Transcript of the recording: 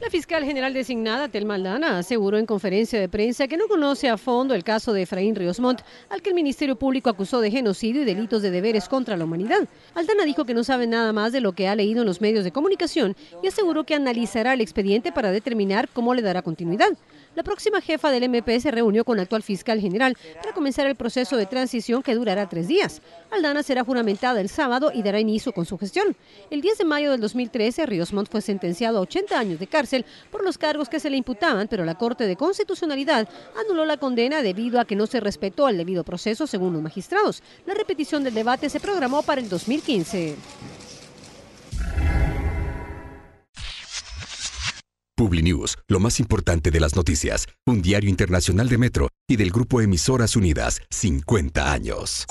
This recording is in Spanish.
La fiscal general designada, Telma Aldana, aseguró en conferencia de prensa que no conoce a fondo el caso de Efraín Ríos Montt, al que el Ministerio Público acusó de genocidio y delitos de deberes contra la humanidad. Aldana dijo que no sabe nada más de lo que ha leído en los medios de comunicación y aseguró que analizará el expediente para determinar cómo le dará continuidad. La próxima jefa del MP se reunió con el actual fiscal general para comenzar el proceso de transición que durará tres días. Aldana será juramentada el sábado y dará inicio con su gestión. El 10 de mayo del 2013, Ríos Montt fue sentenciado a 80 años de cárcel por los cargos que se le imputaban, pero la Corte de Constitucionalidad anuló la condena debido a que no se respetó el debido proceso según los magistrados. La repetición del debate se programó para el 2015. PubliNews, lo más importante de las noticias, un diario internacional de Metro y del grupo Emisoras Unidas, 50 años.